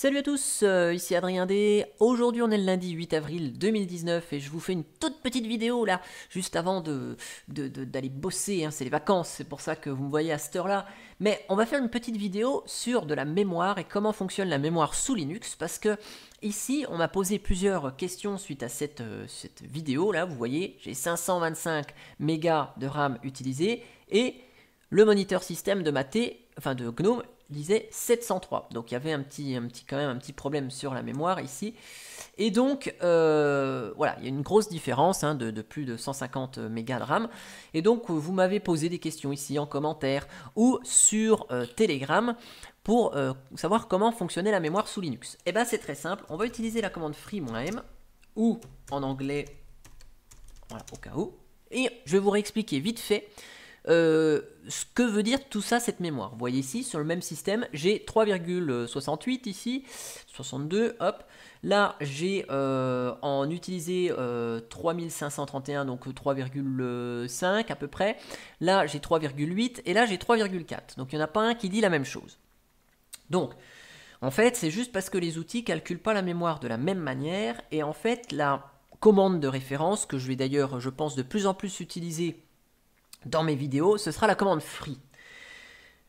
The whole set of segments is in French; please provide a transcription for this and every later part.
Salut à tous, euh, ici Adrien D. Aujourd'hui on est le lundi 8 avril 2019 et je vous fais une toute petite vidéo là, juste avant d'aller de, bosser, hein. c'est les vacances, c'est pour ça que vous me voyez à cette heure-là. Mais on va faire une petite vidéo sur de la mémoire et comment fonctionne la mémoire sous Linux parce que ici on m'a posé plusieurs questions suite à cette, euh, cette vidéo là, vous voyez, j'ai 525 mégas de RAM utilisé et le moniteur système de ma T, enfin de GNOME disait 703. Donc il y avait un petit, un petit, quand même un petit problème sur la mémoire ici. Et donc euh, voilà, il y a une grosse différence hein, de, plus de 150 mégas de RAM. Et donc vous m'avez posé des questions ici en commentaire ou sur euh, Telegram pour euh, savoir comment fonctionnait la mémoire sous Linux. Et eh bien c'est très simple, on va utiliser la commande free-m ou en anglais, voilà au cas où. Et je vais vous réexpliquer vite fait euh, ce que veut dire tout ça, cette mémoire Vous voyez ici, sur le même système, j'ai 3,68 ici, 62, hop. Là, j'ai euh, en utilisé 3531, euh, donc 3,5 à peu près. Là, j'ai 3,8 et là, j'ai 3,4. Donc, il n'y en a pas un qui dit la même chose. Donc, en fait, c'est juste parce que les outils ne calculent pas la mémoire de la même manière. Et en fait, la commande de référence, que je vais d'ailleurs, je pense, de plus en plus utiliser dans mes vidéos, ce sera la commande free.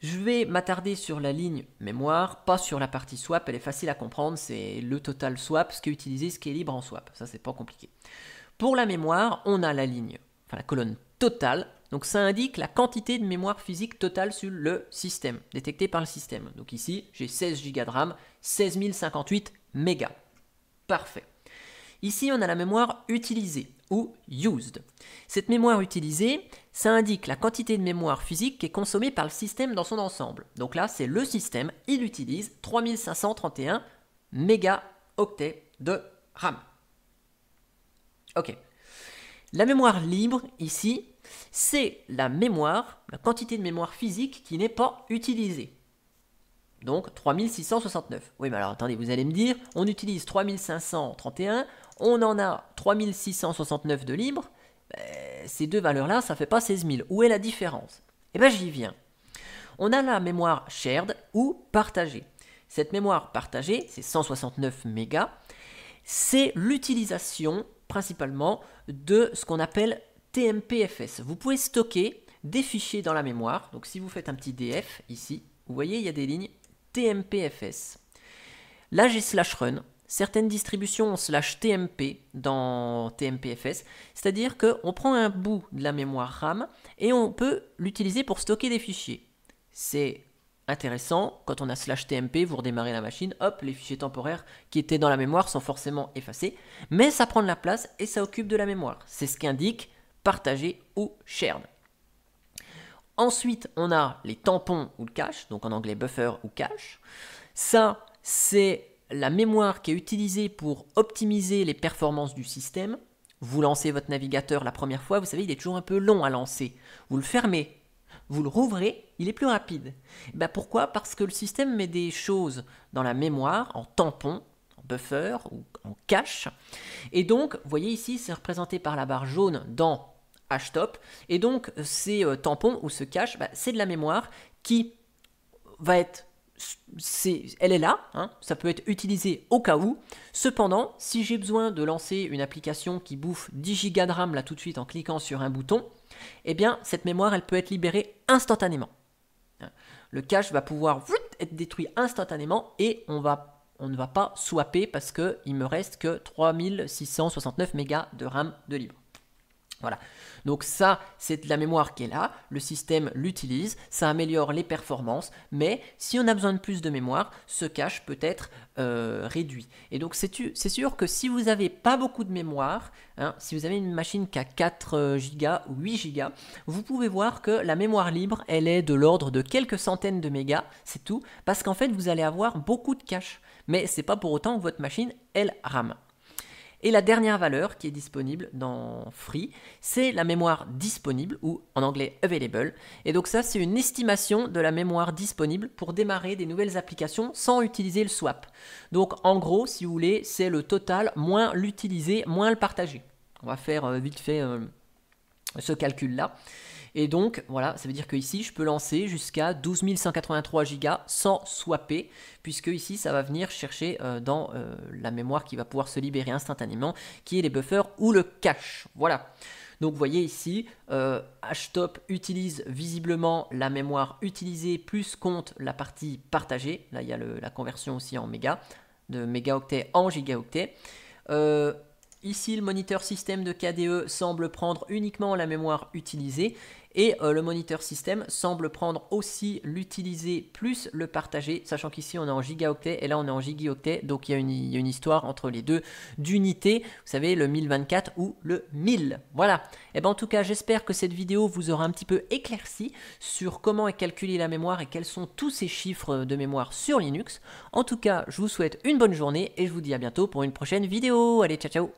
Je vais m'attarder sur la ligne mémoire, pas sur la partie swap, elle est facile à comprendre, c'est le total swap, ce qui est utilisé, ce qui est libre en swap, ça c'est pas compliqué. Pour la mémoire, on a la ligne, enfin la colonne totale, donc ça indique la quantité de mémoire physique totale sur le système, détectée par le système. Donc ici, j'ai 16 Go de RAM, 058 mégas. Parfait. Ici, on a la mémoire utilisée ou used. Cette mémoire utilisée, ça indique la quantité de mémoire physique qui est consommée par le système dans son ensemble. Donc là, c'est le système, il utilise 3531 mégaoctets de RAM. Ok. La mémoire libre, ici, c'est la mémoire, la quantité de mémoire physique qui n'est pas utilisée. Donc 3669. Oui, mais alors attendez, vous allez me dire, on utilise 3531, on en a 3669 de libres, ben, ces deux valeurs-là, ça fait pas 16 000. Où est la différence Eh bien, j'y viens. On a la mémoire shared ou partagée. Cette mémoire partagée, c'est 169 mégas, c'est l'utilisation principalement de ce qu'on appelle TMPFS. Vous pouvez stocker des fichiers dans la mémoire. Donc si vous faites un petit DF ici, vous voyez, il y a des lignes TMPFS. Là, j'ai slash run certaines distributions slash TMP dans TMPFS, c'est-à-dire qu'on prend un bout de la mémoire RAM et on peut l'utiliser pour stocker des fichiers. C'est intéressant, quand on a slash TMP, vous redémarrez la machine, hop, les fichiers temporaires qui étaient dans la mémoire sont forcément effacés, mais ça prend de la place et ça occupe de la mémoire. C'est ce qu'indique partager ou shared. Ensuite, on a les tampons ou le cache, donc en anglais buffer ou cache. Ça, c'est la mémoire qui est utilisée pour optimiser les performances du système. Vous lancez votre navigateur la première fois, vous savez, il est toujours un peu long à lancer. Vous le fermez, vous le rouvrez, il est plus rapide. Bah pourquoi Parce que le système met des choses dans la mémoire, en tampon, en buffer ou en cache. Et donc, vous voyez ici, c'est représenté par la barre jaune dans htop. Et donc, ces euh, tampons ou ce cache, bah, c'est de la mémoire qui va être elle est là, hein, ça peut être utilisé au cas où. Cependant, si j'ai besoin de lancer une application qui bouffe 10 Go de RAM là tout de suite en cliquant sur un bouton, eh bien cette mémoire elle peut être libérée instantanément. Le cache va pouvoir être détruit instantanément et on, va, on ne va pas swapper parce qu'il me reste que 3669 mégas de RAM de libre. Voilà. Donc ça, c'est de la mémoire qui est là, le système l'utilise, ça améliore les performances, mais si on a besoin de plus de mémoire, ce cache peut être euh, réduit. Et donc c'est sûr que si vous n'avez pas beaucoup de mémoire, hein, si vous avez une machine qui a 4 euh, Go ou 8 Go, vous pouvez voir que la mémoire libre, elle est de l'ordre de quelques centaines de mégas, c'est tout, parce qu'en fait vous allez avoir beaucoup de cache, mais c'est pas pour autant que votre machine, elle rame. Et la dernière valeur qui est disponible dans Free, c'est la mémoire disponible ou en anglais available. Et donc ça, c'est une estimation de la mémoire disponible pour démarrer des nouvelles applications sans utiliser le swap. Donc en gros, si vous voulez, c'est le total moins l'utiliser, moins le partager. On va faire euh, vite fait euh, ce calcul-là. Et donc, voilà, ça veut dire que ici, je peux lancer jusqu'à 12 183 gigas sans swapper, puisque ici, ça va venir chercher euh, dans euh, la mémoire qui va pouvoir se libérer instantanément, qui est les buffers ou le cache. Voilà. Donc vous voyez ici, HTOP euh, utilise visiblement la mémoire utilisée plus compte la partie partagée. Là, il y a la conversion aussi en méga de mégaoctets en gigaoctets. Ici, le moniteur système de KDE semble prendre uniquement la mémoire utilisée et euh, le moniteur système semble prendre aussi l'utiliser plus le partager, sachant qu'ici on est en gigaoctets et là on est en gigaoctets. donc il y, a une, histoire entre les deux d'unités, vous savez, le 1024 ou le 1000. Voilà. Et eh ben en tout cas, j'espère que cette vidéo vous aura un petit peu éclairci sur comment est calculée la mémoire et quels sont tous ces chiffres de mémoire sur Linux. En tout cas, je vous souhaite une bonne journée et je vous dis à bientôt pour une prochaine vidéo. Allez, ciao ciao